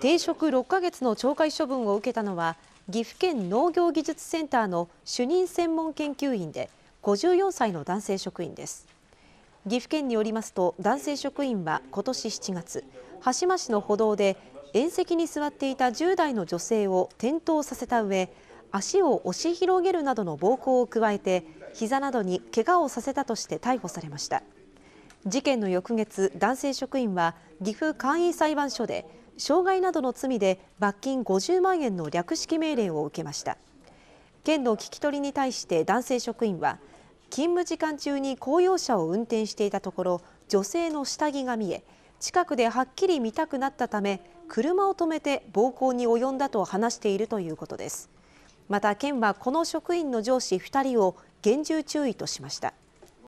停職6ヶ月の懲戒処分を受けたのは岐阜県農業技術センターの主任専門研究員で54歳の男性職員です岐阜県によりますと男性職員は今年7月羽島市の歩道で縁石に座っていた10代の女性を転倒させた上足を押し広げるなどの暴行を加えて膝などに怪我をさせたとして逮捕されました事件の翌月男性職員は岐阜簡易裁判所で傷害などの罪で罰金50万円の略式命令を受けました県の聞き取りに対して男性職員は勤務時間中に公用車を運転していたところ女性の下着が見え近くではっきり見たくなったため車を止めて暴行に及んだと話しているということですまた県はこの職員の上司2人を厳重注意としました